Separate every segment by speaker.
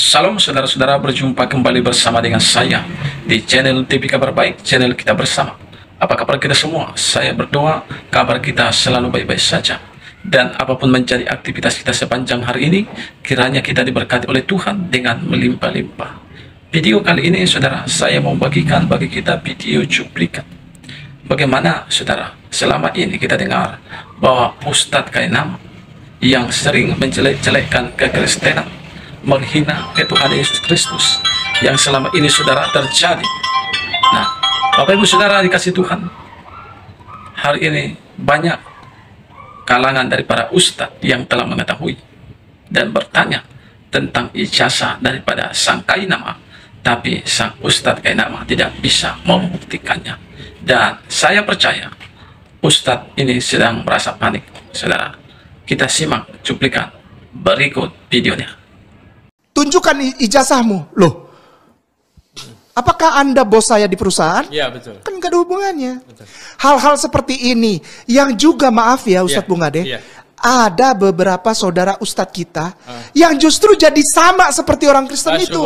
Speaker 1: Salam saudara-saudara berjumpa kembali bersama dengan saya di channel TV Kabar Baik, channel kita bersama. Apa kabar kita semua? Saya berdoa kabar kita selalu baik-baik saja. Dan apapun menjadi aktivitas kita sepanjang hari ini, kiranya kita diberkati oleh Tuhan dengan melimpah-limpah. Video kali ini, saudara, saya mau bagikan bagi kita video cuplikan. Bagaimana, saudara, selama ini kita dengar bahwa Ustadz Kainam yang sering menjelek-jelekkan kekristenan menghina Tuhan Yesus Kristus yang selama ini saudara terjadi. Nah, Bapak Ibu Saudara dikasih Tuhan, hari ini banyak kalangan dari para ustadz yang telah mengetahui dan bertanya tentang ijazah daripada sang kainama tapi sang ustadz kainama tidak bisa membuktikannya dan saya percaya ustadz ini sedang merasa panik saudara kita simak cuplikan berikut videonya
Speaker 2: tunjukkan ijazahmu. Loh, apakah Anda bos saya di perusahaan? Iya, betul. Kan gak ada hubungannya. Hal-hal seperti ini, yang juga maaf ya Ustadz ya, Bungade, ya. ada beberapa saudara Ustadz kita uh. yang justru jadi sama seperti orang Kristen itu.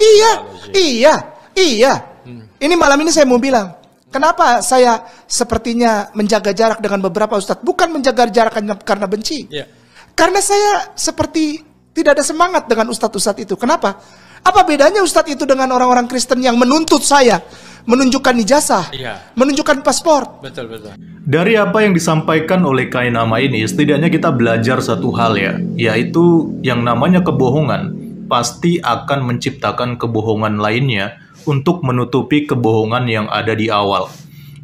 Speaker 2: Iya, iya, iya. Hmm. Ini malam ini saya mau bilang, Kenapa saya sepertinya menjaga jarak dengan beberapa ustadz? Bukan menjaga jarak karena benci. Yeah. Karena saya seperti tidak ada semangat dengan ustadz-ustadz itu. Kenapa? Apa bedanya ustadz itu dengan orang-orang Kristen yang menuntut saya menunjukkan ijazah, iya. menunjukkan paspor? Betul betul. Dari apa yang disampaikan oleh kain nama ini, setidaknya kita belajar satu hal ya, yaitu yang namanya kebohongan pasti akan menciptakan kebohongan lainnya untuk menutupi kebohongan yang ada di awal.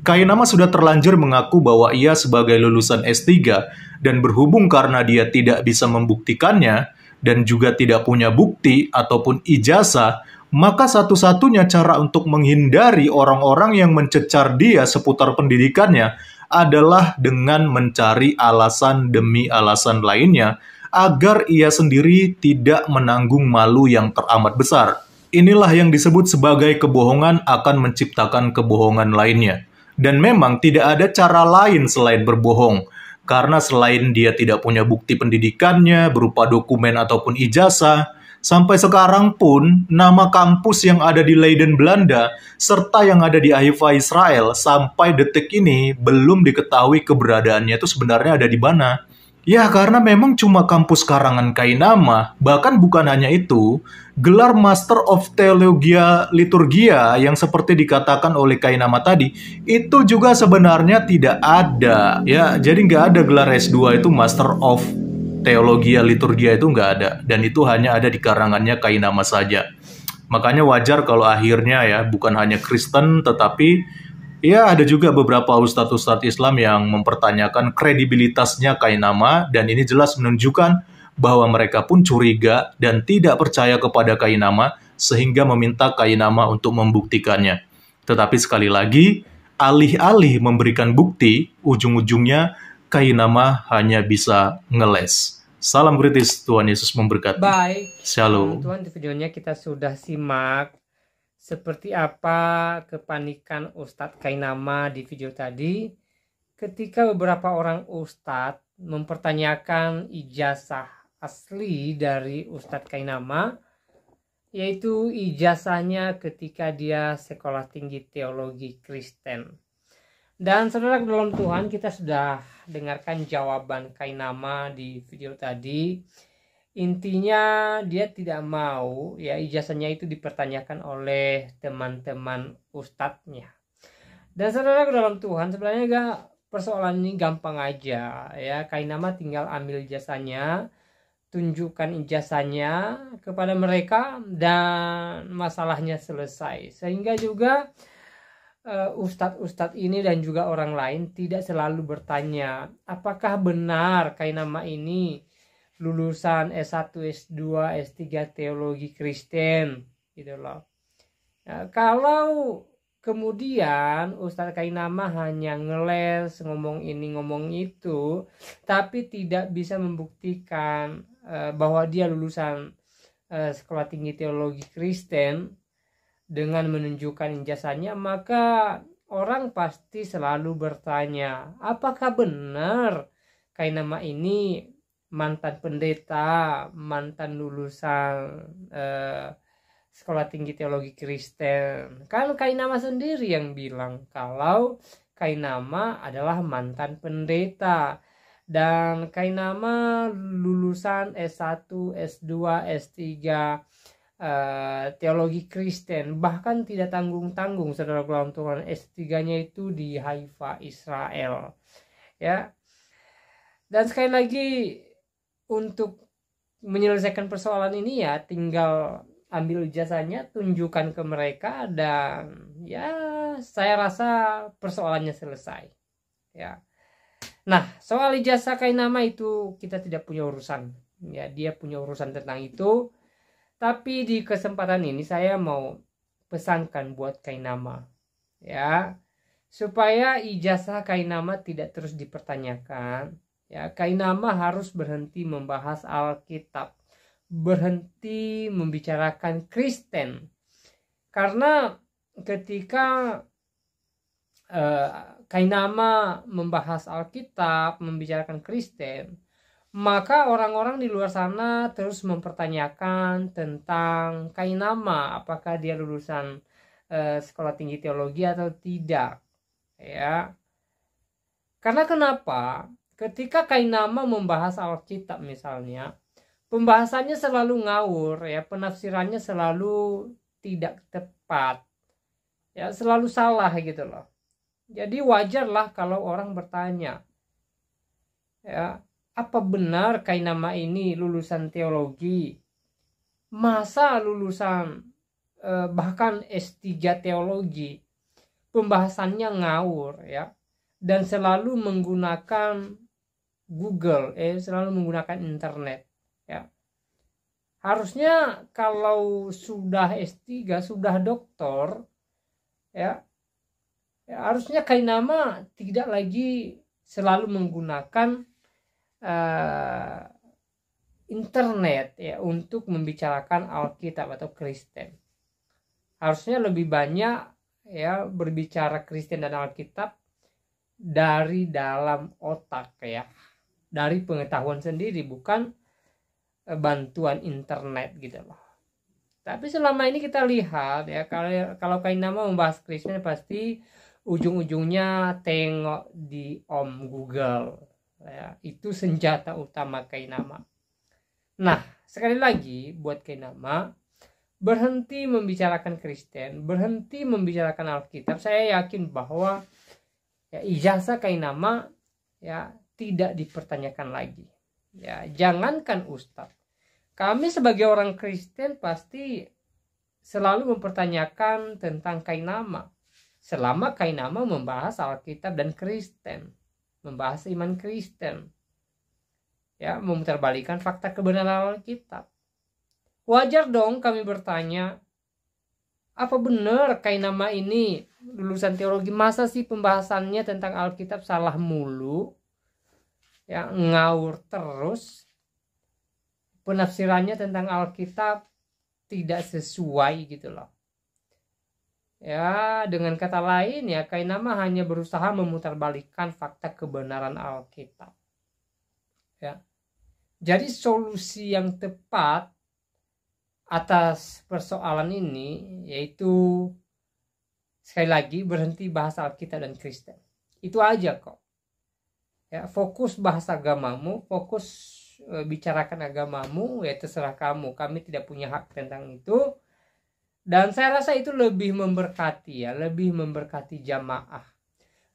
Speaker 2: Kainama sudah terlanjur mengaku bahwa ia sebagai lulusan S3 dan berhubung karena dia tidak bisa membuktikannya, dan juga tidak punya bukti ataupun ijazah, maka satu-satunya cara untuk menghindari orang-orang yang mencecar dia seputar pendidikannya adalah dengan mencari alasan demi alasan lainnya agar ia sendiri tidak menanggung malu yang teramat besar. Inilah yang disebut sebagai kebohongan akan menciptakan kebohongan lainnya. Dan memang tidak ada cara lain selain berbohong karena selain dia tidak punya bukti pendidikannya berupa dokumen ataupun ijazah, sampai sekarang pun nama kampus yang ada di Leiden Belanda serta yang ada di Haifa Israel sampai detik ini belum diketahui keberadaannya itu sebenarnya ada di mana. Ya, karena memang cuma kampus karangan Kainama, bahkan bukan hanya itu, gelar Master of Theologia Liturgia yang seperti dikatakan oleh Kainama tadi, itu juga sebenarnya tidak ada. Ya, jadi nggak ada gelar S2 itu Master of Teologia Liturgia itu nggak ada. Dan itu hanya ada di karangannya Kainama saja. Makanya wajar kalau akhirnya ya, bukan hanya Kristen, tetapi Ya, ada juga beberapa ustadz-ustadz Islam yang mempertanyakan kredibilitasnya Kainama dan ini jelas menunjukkan bahwa mereka pun curiga dan tidak percaya kepada Kainama sehingga meminta Kainama untuk membuktikannya. Tetapi sekali lagi, alih-alih memberikan bukti, ujung-ujungnya Kainama hanya bisa ngeles. Salam kritis, Tuhan Yesus memberkati. Bye. Shalom.
Speaker 3: Tuhan, di videonya kita sudah simak seperti apa kepanikan Ustadz Kainama di video tadi ketika beberapa orang Ustadz mempertanyakan ijazah asli dari Ustadz Kainama yaitu ijazahnya ketika dia sekolah tinggi teologi Kristen. Dan saudara dalam Tuhan kita sudah dengarkan jawaban Kainama di video tadi intinya dia tidak mau ya ijazahnya itu dipertanyakan oleh teman-teman ustadznya dan saudara ke dalam Tuhan sebenarnya gak persoalan ini gampang aja ya nama tinggal ambil jasanya tunjukkan ijazahnya kepada mereka dan masalahnya selesai sehingga juga uh, ustadz-ustadz ini dan juga orang lain tidak selalu bertanya apakah benar nama ini lulusan S1, S2, S3 teologi Kristen gitu loh. Nah, kalau kemudian Ustadz Kainama hanya ngeles ngomong ini ngomong itu tapi tidak bisa membuktikan eh, bahwa dia lulusan eh, sekolah tinggi teologi Kristen dengan menunjukkan ijazahnya maka orang pasti selalu bertanya apakah benar kainama ini mantan pendeta, mantan lulusan eh, sekolah tinggi teologi Kristen. Kan Kainama sendiri yang bilang kalau Kainama adalah mantan pendeta dan Kainama lulusan S1, S2, S3 teologi Kristen bahkan tidak tanggung-tanggung saudara golongan Tuhan S3-nya itu di Haifa Israel ya dan sekali lagi untuk menyelesaikan persoalan ini ya tinggal ambil jasanya tunjukkan ke mereka dan ya saya rasa persoalannya selesai ya nah soal ijazah kain nama itu kita tidak punya urusan ya dia punya urusan tentang itu tapi di kesempatan ini saya mau pesankan buat kain nama ya supaya ijazah kain nama tidak terus dipertanyakan Ya, Kainama harus berhenti membahas Alkitab, berhenti membicarakan Kristen. Karena ketika eh, Kainama membahas Alkitab, membicarakan Kristen, maka orang-orang di luar sana terus mempertanyakan tentang Kainama, apakah dia lulusan eh, sekolah tinggi teologi atau tidak. Ya. Karena kenapa? Ketika Kainama membahas Alkitab misalnya, pembahasannya selalu ngawur ya, penafsirannya selalu tidak tepat. Ya, selalu salah gitu loh. Jadi wajarlah kalau orang bertanya. Ya, apa benar Kainama ini lulusan teologi? Masa lulusan eh, bahkan S3 teologi? Pembahasannya ngawur ya dan selalu menggunakan Google, eh selalu menggunakan internet, ya. Harusnya kalau sudah S3, sudah doktor, ya, ya harusnya Kainama tidak lagi selalu menggunakan uh, internet ya untuk membicarakan Alkitab atau Kristen. Harusnya lebih banyak ya berbicara Kristen dan Alkitab dari dalam otak ya dari pengetahuan sendiri bukan eh, bantuan internet gitu loh. Tapi selama ini kita lihat ya kalau kalau kain nama membahas Krishna pasti ujung-ujungnya tengok di Om Google ya itu senjata utama kain nama Nah sekali lagi buat kain nama berhenti membicarakan Kristen, berhenti membicarakan Alkitab. Saya yakin bahwa ya, ijazah nama ya tidak dipertanyakan lagi. Ya, jangankan ustadz, kami sebagai orang Kristen pasti selalu mempertanyakan tentang kain nama Selama kain nama membahas Alkitab dan Kristen, membahas iman Kristen, ya memutarbalikan fakta kebenaran Alkitab. Wajar dong kami bertanya, apa benar kain nama ini lulusan teologi masa sih pembahasannya tentang Alkitab salah mulu? ya ngaur terus penafsirannya tentang Alkitab tidak sesuai gitu loh ya dengan kata lain ya Kainama hanya berusaha memutarbalikkan fakta kebenaran Alkitab ya jadi solusi yang tepat atas persoalan ini yaitu sekali lagi berhenti bahas Alkitab dan Kristen itu aja kok ya fokus bahas agamamu fokus e, bicarakan agamamu ya terserah kamu kami tidak punya hak tentang itu dan saya rasa itu lebih memberkati ya lebih memberkati jamaah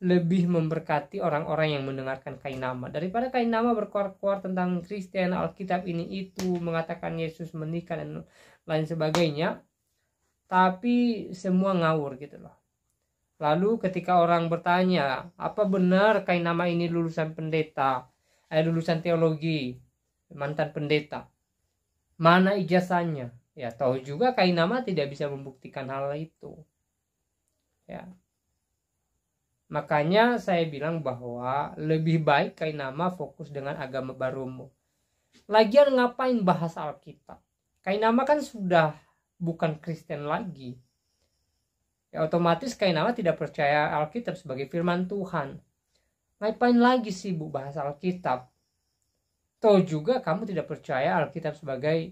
Speaker 3: lebih memberkati orang-orang yang mendengarkan kain nama daripada kain nama berkuar-kuar tentang Kristen Alkitab ini itu mengatakan Yesus menikah dan lain sebagainya tapi semua ngawur gitu loh Lalu ketika orang bertanya, apa benar kain nama ini lulusan pendeta, eh, lulusan teologi, mantan pendeta? Mana ijazahnya? Ya tahu juga kain nama tidak bisa membuktikan hal itu. Ya. Makanya saya bilang bahwa lebih baik kain nama fokus dengan agama barumu. Lagian ngapain bahas Alkitab? Kain nama kan sudah bukan Kristen lagi ya otomatis Kainawa tidak percaya Alkitab sebagai firman Tuhan. Ngapain lagi sih bu bahas Alkitab? Tuh juga kamu tidak percaya Alkitab sebagai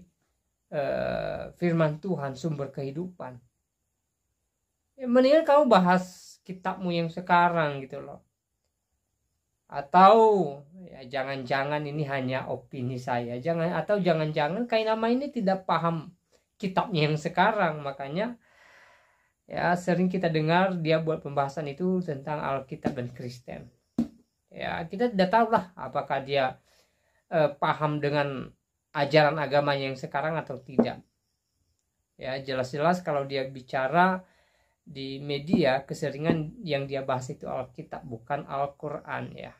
Speaker 3: uh, firman Tuhan, sumber kehidupan. Ya, mendingan kamu bahas kitabmu yang sekarang gitu loh. Atau ya jangan-jangan ini hanya opini saya. Jangan atau jangan-jangan Kainama ini tidak paham kitabnya yang sekarang, makanya ya sering kita dengar dia buat pembahasan itu tentang Alkitab dan Kristen ya kita tidak tahu lah apakah dia eh, paham dengan ajaran agama yang sekarang atau tidak ya jelas-jelas kalau dia bicara di media keseringan yang dia bahas itu Alkitab bukan Alquran ya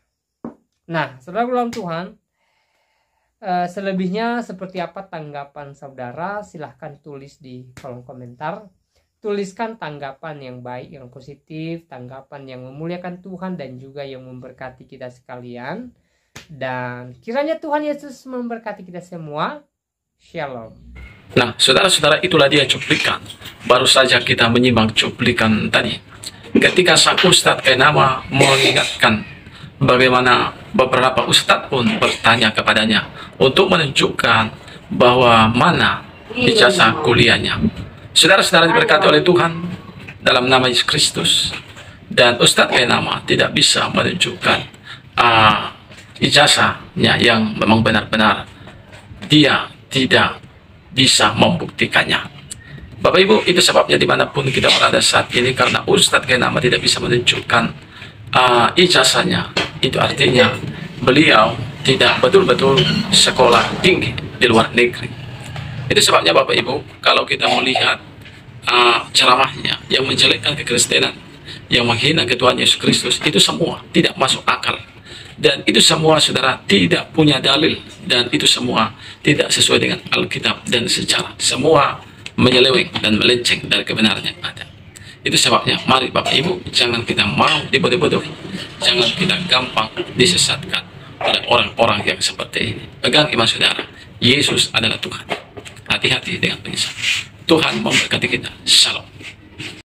Speaker 3: nah saudara Tuhan eh, selebihnya seperti apa tanggapan saudara silahkan tulis di kolom komentar tuliskan tanggapan yang baik, yang positif, tanggapan yang memuliakan Tuhan dan juga yang memberkati kita sekalian. Dan kiranya Tuhan Yesus memberkati kita semua. Shalom.
Speaker 1: Nah, saudara-saudara itulah dia cuplikan. Baru saja kita menyimak cuplikan tadi. Ketika sang Ustadz Kenama mengingatkan bagaimana beberapa Ustadz pun bertanya kepadanya untuk menunjukkan bahwa mana ijazah kuliahnya. Saudara-saudara diberkati oleh Tuhan dalam nama Yesus Kristus. Dan Ustadz Kainama tidak bisa menunjukkan uh, ijazahnya yang memang benar-benar dia tidak bisa membuktikannya. Bapak Ibu, itu sebabnya dimanapun kita berada saat ini karena Ustadz Kainama tidak bisa menunjukkan uh, ijazahnya. Itu artinya beliau tidak betul-betul sekolah tinggi di luar negeri. Itu sebabnya Bapak Ibu, kalau kita melihat uh, ceramahnya yang menjelekkan kekristenan yang menghina ketuhanan Yesus Kristus itu semua tidak masuk akal dan itu semua saudara tidak punya dalil dan itu semua tidak sesuai dengan Alkitab dan sejarah semua menyeleweng dan melenceng dari kebenaran yang ada itu sebabnya mari Bapak Ibu jangan kita mau dibodoh bodoh jangan kita gampang disesatkan oleh orang-orang yang seperti ini pegang iman saudara Yesus adalah Tuhan hati-hati dengan penyesatan. Tuhan memberkati kita. Shalom.